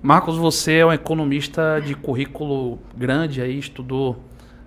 Marcos, você é um economista de currículo grande, aí estudou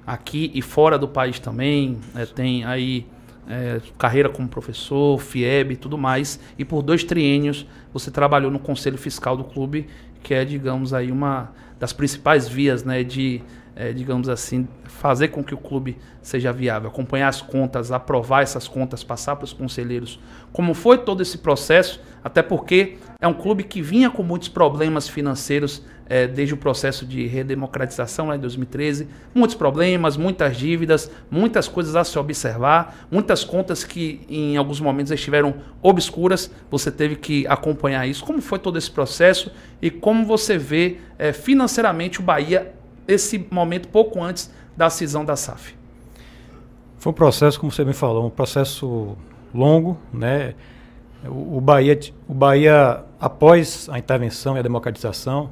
aqui e fora do país também, é, tem aí é, carreira como professor, FIEB e tudo mais, e por dois triênios você trabalhou no conselho fiscal do clube, que é, digamos aí, uma das principais vias né, de é, digamos assim, fazer com que o clube seja viável, acompanhar as contas, aprovar essas contas, passar para os conselheiros. Como foi todo esse processo, até porque é um clube que vinha com muitos problemas financeiros é, desde o processo de redemocratização lá né, em 2013. Muitos problemas, muitas dívidas, muitas coisas a se observar, muitas contas que em alguns momentos estiveram obscuras. Você teve que acompanhar isso. Como foi todo esse processo e como você vê é, financeiramente o Bahia esse momento pouco antes da cisão da SAF. Foi um processo, como você bem falou, um processo longo, né? O, o Bahia, o Bahia, após a intervenção e a democratização,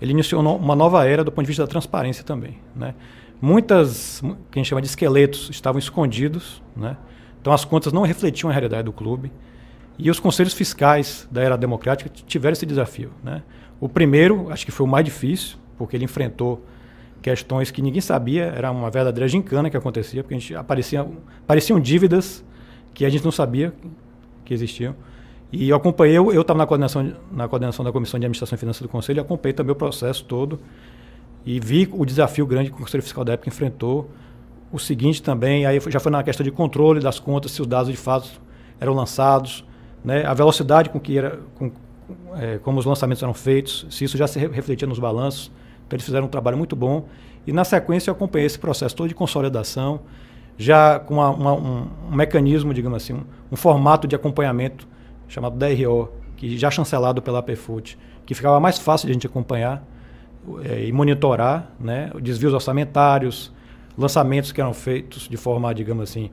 ele iniciou uma nova era do ponto de vista da transparência também, né? Muitas, que a gente chama de esqueletos, estavam escondidos, né? Então as contas não refletiam a realidade do clube. E os conselhos fiscais da era democrática tiveram esse desafio, né? O primeiro, acho que foi o mais difícil, porque ele enfrentou questões que ninguém sabia, era uma verdadeira gincana que acontecia, porque a gente aparecia, apareciam dívidas que a gente não sabia que existiam. E eu acompanhei, eu estava na coordenação, na coordenação da Comissão de Administração e Finanças do Conselho, acompanhei também o processo todo e vi o desafio grande que o Conselho Fiscal da época enfrentou. O seguinte também, aí já foi na questão de controle das contas, se os dados de fato eram lançados, né? a velocidade com que era, com, é, como os lançamentos eram feitos, se isso já se refletia nos balanços. Então eles fizeram um trabalho muito bom. E na sequência eu acompanhei esse processo todo de consolidação, já com uma, uma, um, um, mecanismo, digamos assim, um, um, formato de acompanhamento chamado DRO, que já chancelado pela PFUT, que ficava mais fácil de a gente acompanhar é, e monitorar né, desvios orçamentários, lançamentos que eram feitos de forma, digamos assim,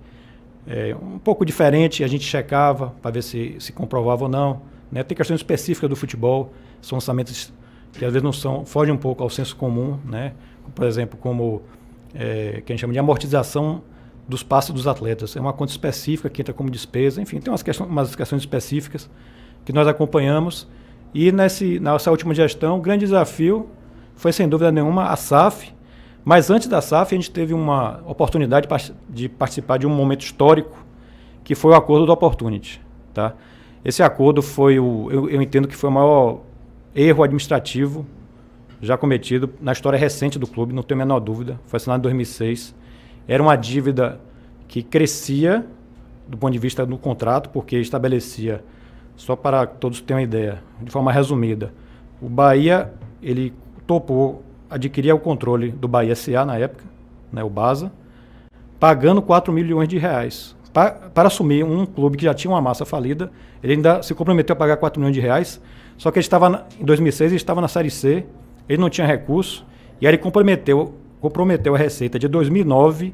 é, um pouco diferente, a gente checava para ver se se comprovava ou não. Né? Tem questões específicas do futebol, são lançamentos que às vezes não são, fogem um pouco ao senso comum, né? Por exemplo, como é, que a gente chama de amortização dos passos dos atletas. É uma conta específica que entra como despesa, enfim, tem umas questões, umas questões específicas que nós acompanhamos. E nesse, nessa última gestão, o grande desafio foi, sem dúvida nenhuma, a SAF. Mas antes da SAF, a gente teve uma oportunidade de participar de um momento histórico, que foi o acordo do Opportunity. Tá? Esse acordo foi, o, eu, eu entendo que foi o maior erro administrativo já cometido na história recente do clube, não tenho a menor dúvida. Foi assinado em 2006. Era uma dívida que crescia do ponto de vista do contrato, porque estabelecia, só para todos terem uma ideia, de forma resumida, o Bahia ele topou adquirir o controle do Bahia SA na época, né, o Baza, pagando 4 milhões de reais. para para assumir um clube que já tinha uma massa falida, ele ainda se comprometeu a pagar 4 milhões de reais só que ele estava, na, em 2006, ele estava na Série C, ele não tinha recurso, e aí ele comprometeu, comprometeu a receita de 2009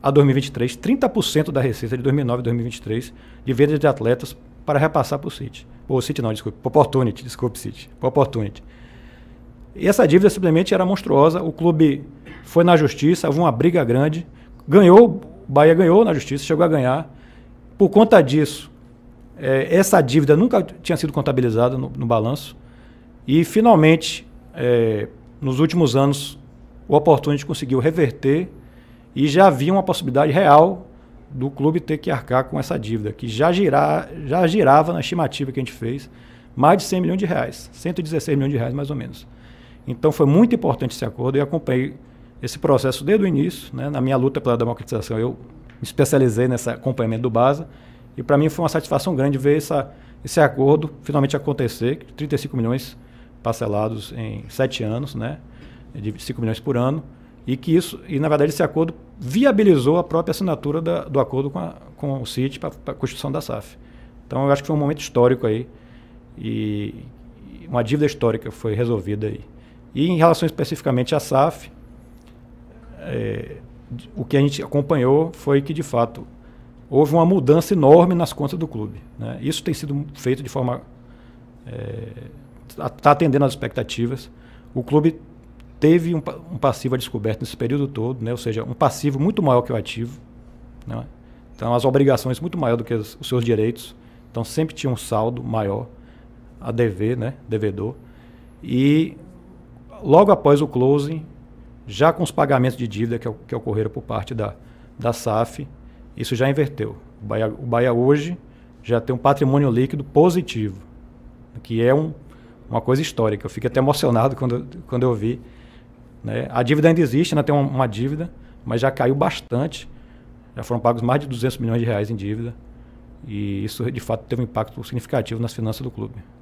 a 2023, 30% da receita de 2009 a 2023 de vendas de atletas para repassar para o City. Ou o City não, desculpe, para Opportunity, desculpe City, para Opportunity. E essa dívida simplesmente era monstruosa, o clube foi na justiça, houve uma briga grande, ganhou, o Bahia ganhou na justiça, chegou a ganhar. Por conta disso, é, essa dívida nunca tinha sido contabilizada no, no balanço. E, finalmente, é, nos últimos anos, o Opportunity conseguiu reverter e já havia uma possibilidade real do clube ter que arcar com essa dívida, que já, girar, já girava na estimativa que a gente fez, mais de 100 milhões de reais, 116 milhões de reais mais ou menos. Então foi muito importante esse acordo e acompanhei esse processo desde o início, né? na minha luta pela democratização eu me especializei nesse acompanhamento do BASA e para mim foi uma satisfação grande ver essa, esse acordo finalmente acontecer, 35 milhões parcelados em sete anos, né, de 5 milhões por ano, e que isso, e na verdade esse acordo viabilizou a própria assinatura da, do acordo com, a, com o CIT para a construção da SAF. Então eu acho que foi um momento histórico aí, e, uma dívida histórica foi resolvida aí. E em relação especificamente à SAF, é, o que a gente acompanhou foi que, de fato, houve uma mudança enorme nas contas do clube. Né? Isso tem sido feito de forma. Está eh, é, atendendo às expectativas. O clube teve um, um passivo a descoberto nesse período todo, né? ou seja, um passivo muito maior que o ativo. Né? Então, as obrigações muito maior do que os, os seus direitos. Então, sempre tinha um saldo maior a dever, né? devedor. E logo após o closing, já com os pagamentos de dívida que, que ocorreram por parte da, da SAF, isso já inverteu. O Bahia, o Bahia hoje já tem um patrimônio líquido positivo, que é um, uma coisa histórica. Eu fico até emocionado quando, quando eu vi. Né? A dívida ainda existe, ainda tem uma, uma, dívida, mas já caiu bastante. Já foram pagos mais de 200 milhões de reais em dívida. E isso, de fato, teve um impacto significativo nas finanças do clube.